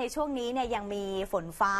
ในช่วงนี้เนี่ยยังมีฝนฟ้า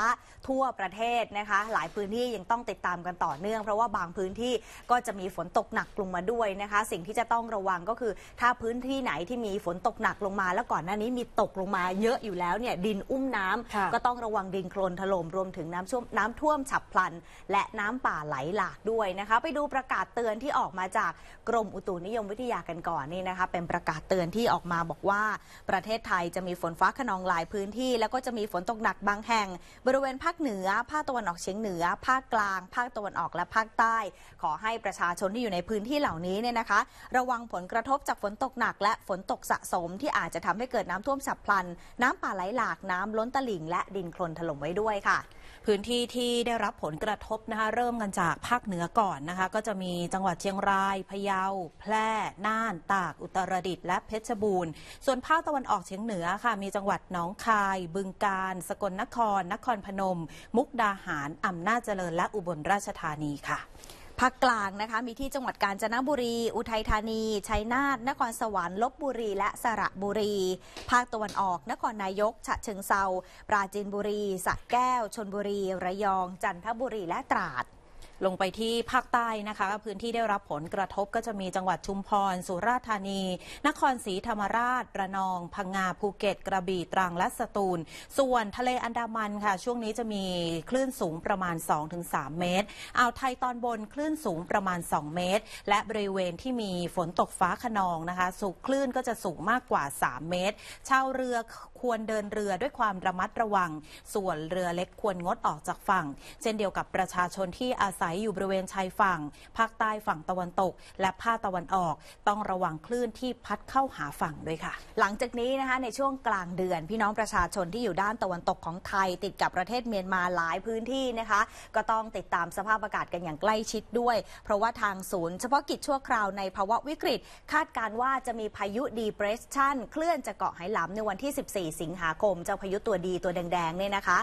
ทั่วประเทศนะคะหลายพื้นที่ยังต้องติดตามกันต่อเนื่อง เพราะว่าบางพื้นที่ก็จะมีฝนตกหนักลงมาด้วยนะคะ สิ่งที่จะต้องระวังก็คือ ถ้าพื้นที่ไหนที่มีฝนตกหนักลงมา แล้วก่อนหน้านี้มีตกลงมาเยอะอยู่แล้วเนี่ยดินอุ้มน้ำ ก็ต้องระวังดินโคลนถล่มรวมถึงน้ำช่วมน้ำท่วมฉับพลัน และน้ำป่าไหลหลากด้วยนะคะไปดูประกาศเตือนที่ออกมาจากกรมอุตุนิยมวิทยากันก่อนนี่นะคะเป็นประกาศเตือนที่ออกมาบอกว่า ประเทศไทยจะมีฝนฟ้าขนองหลายพื้นที่แล้วก็จะมีฝนตกหนักบางแห่ง บริเวณภาคเหนือ ภาคตะวันออกเฉียงเหนือ ภาคกลาง ภาคตะวันออกและภาคใต้ ขอให้ประชาชนที่อยู่ในพื้นที่เหล่านี้เนี่ยนะคะ ระวังผลกระทบจากฝนตกหนักและฝนตกสะสม ที่อาจจะทำให้เกิดน้ำท่วมฉับพลัน น้ำป่าไหลหลาก น้ำล้นตลิ่ง และดินโคลนถล่มไว้ด้วยค่ะพื้นที่ที่ได้รับผลกระทบนะคะเริ่มกันจากภาคเหนือก่อนนะคะก็จะมีจังหวัดเชียงรายพะเยาแพร่น่าน ตากอุตรดิตถ์และเพชรบูรณ์ส่วนภาคตะวันออกเฉียงเหนือค่ะ มีจังหวัดหนองคาย บึงกาฬสกลนคร นครพนม มุกดาหาร อำนาจเจริญและอุบลราชธานีค่ะภาคกลางนะคะมีที่จังหวัดกาญจนบุรี อุทัยธานี ชัยนาทนครสวรรค์ลบบุรีและสระบุรี ภาคตะวันออก นครนายก ฉะเชิงเซาปราจีนบุรีสระแก้ว ชนบุรี ระยองจันทบุรีและตราดลงไปที่ภาคใต้นะคะพื้นที่ได้รับผลกระทบก็จะมีจังหวัดชุมพร สุราษฎร์ธานี นครศรีธรรมราชระนองพังงาภูเก็ต กระบี่ตรังและสตูล ส่วนทะเลอันดามันค่ะ ช่วงนี้จะมีคลื่นสูงประมาณ 2-3 เมตรอ่าวไทยตอนบนคลื่นสูงประมาณ 2 เมตร และบริเวณที่มีฝนตกฟ้าขนองนะคะสูงคลื่นก็จะสูงมากกว่า 3 เมตรชาวเรือควรเดินเรือด้วยความระมัดระวัง ส่วนเรือเล็กควรงดออกจากฝั่ง เช่นเดียวกับประชาชนที่อาศัยัยอยู่บริเวณชายฝั่ง ภาคใต้ฝั่งตะวันตก และภาคตะวันออก ต้องระวังคลื่นที่พัดเข้าหาฝั่งด้วยค่ะ หลังจากนี้นะคะในช่วงกลางเดือนพี่น้องประชาชนที่อยู่ด้านตะวันตกของไทยติดกับประเทศเมียนมาหลายพื้นที่นะคะ ก็ต้องติดตามสภาพอากาศกันอย่างใกล้ชิดด้วย เพราะว่าทางศูนย์เฉพาะกิจชั่วคราวในภาวะวิกฤตคาดการว่าจะมีพายุดีเพรสชันเคลื่อนจากเกาะไหหลำในวันที่ 14 สิงหาคม เจ้าพายุตัวดีตัวแดงๆเนี่ยนะคะ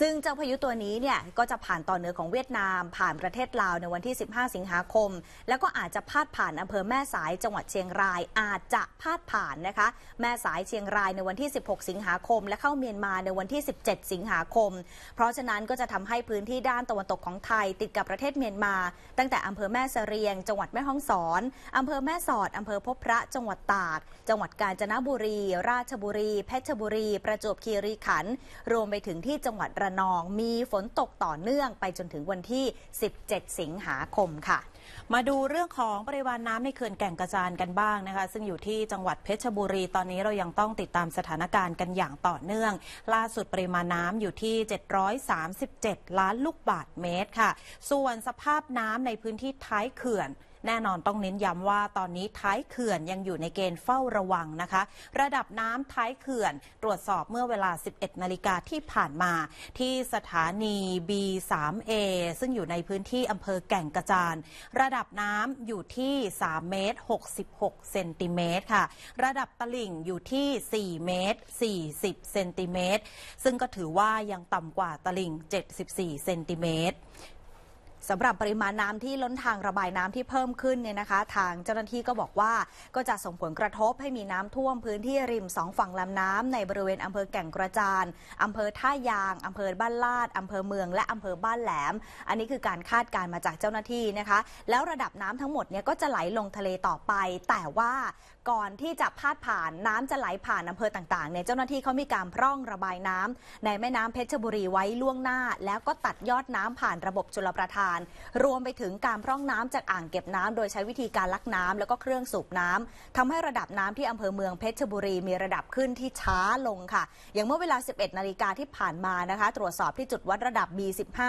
ซึ่งเจ้าพายุตัวนี้เนี่ยก็จะผ่านต่อเหนือของเวียดนามผ่านประเทศลาวในวันที่ 15 สิงหาคม แล้วก็อาจจะพาดผ่านอำเภอแม่สายจังหวัดเชียงรายอาจจะพาดผ่านนะคะแม่สายเชียงรายในวันที่ 16 สิงหาคม และเข้าเมียนมาในวันที่ 17 สิงหาคม เพราะฉะนั้นก็จะทำให้พื้นที่ด้านตะวันตกของไทย ติดกับประเทศเมียนมา ตั้งแต่อำเภอแม่เสรียงจังหวัดแม่ฮ่องสอนอำเภอแม่สอดอำเภอพบพระจังหวัดตาก จังหวัดกาญจนบุรี ราชบุรีเพชรบุรี ประจวบคีรีขันธ์รวมไปถึงที่จังหวัดระนองมีฝนตกต่อเนื่องไปจนถึงวันที่10 17สิงหาคมค่ะ มาดูเรื่องของปริมาณน้ำในเขื่อนแก่งกระจานกันบ้างนะคะ ซึ่งอยู่ที่จังหวัดเพชรบุรีตอนนี้เรายังต้องติดตามสถานการณ์กันอย่างต่อเนื่อง ล่าสุดปริมาณน้ำอยู่ที่ 737 ล้านลูกบาทเมตรค่ะ ส่วนสภาพน้ำในพื้นที่ท้ายเขื่อนแน่นอนต้องเน้นย้ำว่าตอนนี้ท้ายเขื่อนยังอยู่ในเกณฑ์เฝ้าระวังนะคะ ระดับน้ำท้ายเขื่อนตรวจสอบเมื่อเวลา 11 นาฬิกาที่ผ่านมาที่สถานี B3A ซึ่งอยู่ในพื้นที่อำเภอแก่งกระจาน ระดับน้ำอยู่ที่ 3 เมตร 66 เซนติเมตรค่ะ ระดับตลิ่งอยู่ที่ 4 เมตร40เซนติเมตรซึ่งก็ถือว่ายังต่ำกว่าตลิ่ง 74เซนติเมตรสำหรับปริมาณน้ำที่ล้นทางระบายน้ำที่เพิ่มขึ้นเนี่ยนะคะ ทางเจ้าหน้าที่ก็บอกว่า ก็จะส่งผลกระทบให้มีน้ำท่วม พื้นที่ริมสองฝั่งลำน้ำในบริเวณอำเภอแก่งกระจานอำเภอท่ายางอำเภอบ้านลาดอำเภอเมืองและอำเภอบ้านแหลม อันนี้คือการคาดการณ์มาจากเจ้าหน้าที่นะคะ แล้วระดับน้ำทั้งหมดเนี่ยก็จะไหลลงทะเลต่อไป แต่ว่าก่อนที่จะพาดผ่านน้ำจะไหลผ่านอาเภอต่างๆเนี่ยเจ้าหน้าที่เขามีการพร่องระบายน้ำ ในแม่น้ำเพชรบุรีไว้ล่วงหน้า แล้วก็ตัดยอดน้ำผ่านระบบชลประทาน รวมไปถึงการพร่องน้ำจากอ่างเก็บน้ำ โดยใช้วิธีการลักน้ำ แล้วก็เครื่องสูบน้ำ ทำให้ระดับน้ำที่อำเภอเมืองเพชรบุรี มีระดับขึ้นที่ช้าลงค่ะ อย่างเมื่อเวลา 11นาฬิกาที่ผ่านมานะคะ ตรวจสอบที่จุดวัดระดับ B15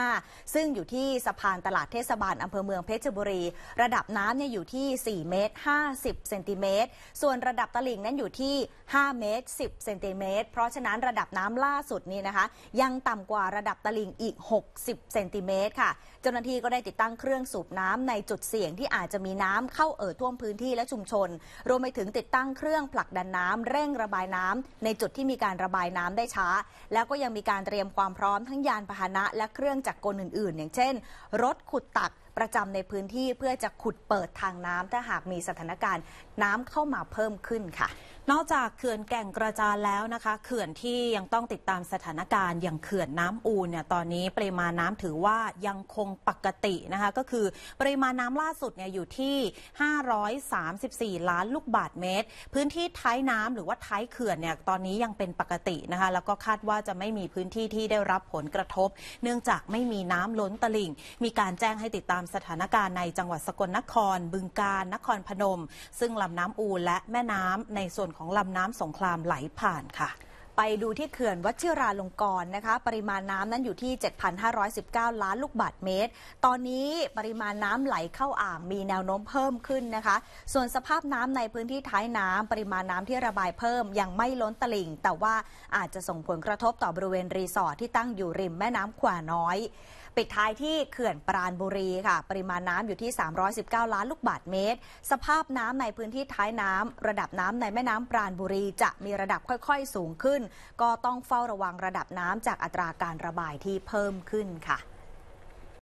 ซึ่งอยู่ที่สะพานตลาดเทศบาลอำเภอเมืองเพชรบุรี ระดับน้ำเนี่ยอยู่ที่4เมตร50เซนติเมตรส่วนระดับตลิ่งนั้นอยู่ที่ 5 เมตร 10 เซนติเมตร เพราะฉะนั้นระดับน้ำล่าสุดนี้นะคะ ยังต่ำกว่าระดับตลิ่งอีก 60 เซนติเมตรค่ะ เจ้าหน้าที่ก็ได้ติดตั้งเครื่องสูบน้ำในจุดเสี่ยงที่อาจจะมีน้ำเข้าเอ่อท่วมพื้นที่และชุมชน รวมไปถึงติดตั้งเครื่องผลักดันน้ำเร่งระบายน้ำในจุดที่มีการระบายน้ำได้ช้า แล้วก็ยังมีการเตรียมความพร้อมทั้งยานพาหนะ และเครื่องจักรกลอื่นๆ อย่างเช่น รถขุดตักประจำในพื้นที่เพื่อจะขุดเปิดทางน้ำถ้าหากมีสถานการณ์ น้ำเข้ามาเพิ่มขึ้นค่ะนอกจากเขื่อนแก่งกระจานแล้วนะคะเขื่อนที่ยังต้องติดตามสถานการณ์อย่างเขื่อนน้ำอูนเนี่ยตอนนี้ปริมาณน้ำถือว่ายังคงปกตินะคะก็คือปริมาณน้ำล่าสุดเนี่ยอยู่ที่ 534 ล้านลูกบาทเมตร พื้นที่ท้ายน้ำหรือว่าท้ายเขื่อนเนี่ยตอนนี้ยังเป็นปกตินะคะแล้วก็คาดว่าจะไม่มีพื้นที่ที่ได้รับผลกระทบ เนื่องจากไม่มีน้ำล้นตลิ่ง มีการแจ้งให้ติดตามสถานการณ์ในจังหวัดสกลนคร บึงกาฬนครพนม ซึ่งลำน้ำอูนและแม่น้ำในส่วนของลำน้ำสงครามไหลผ่านค่ะ ไปดูที่เขื่อนวัชิราลงกรณ์นะคะ ปริมาณน้ำนั้นอยู่ที่ 7,519 ล้านลูกบาศก์เมตร ตอนนี้ปริมาณน้ำไหลเข้าอ่างมีแนวโน้มเพิ่มขึ้นนะคะ ส่วนสภาพน้ำในพื้นที่ท้ายน้ำปริมาณน้ำที่ระบายเพิ่ม ยังไม่ล้นตลิ่ง แต่ว่าอาจจะส่งผลกระทบต่อบริเวณรีสอร์ทที่ตั้งอยู่ริมแม่น้ำขวาน้อยปิดท้ายที่เขื่อนปราณบุรีค่ะ ปริมาณน้ำอยู่ที่ 319 ล้านลูกบาศก์เมตร สภาพน้ำในพื้นที่ท้ายน้ำระดับน้ำในแม่น้ำปราณบุรี จะมีระดับค่อยๆ สูงขึ้น ก็ต้องเฝ้าระวังระดับน้ำจากอัตราการระบายที่เพิ่มขึ้นค่ะ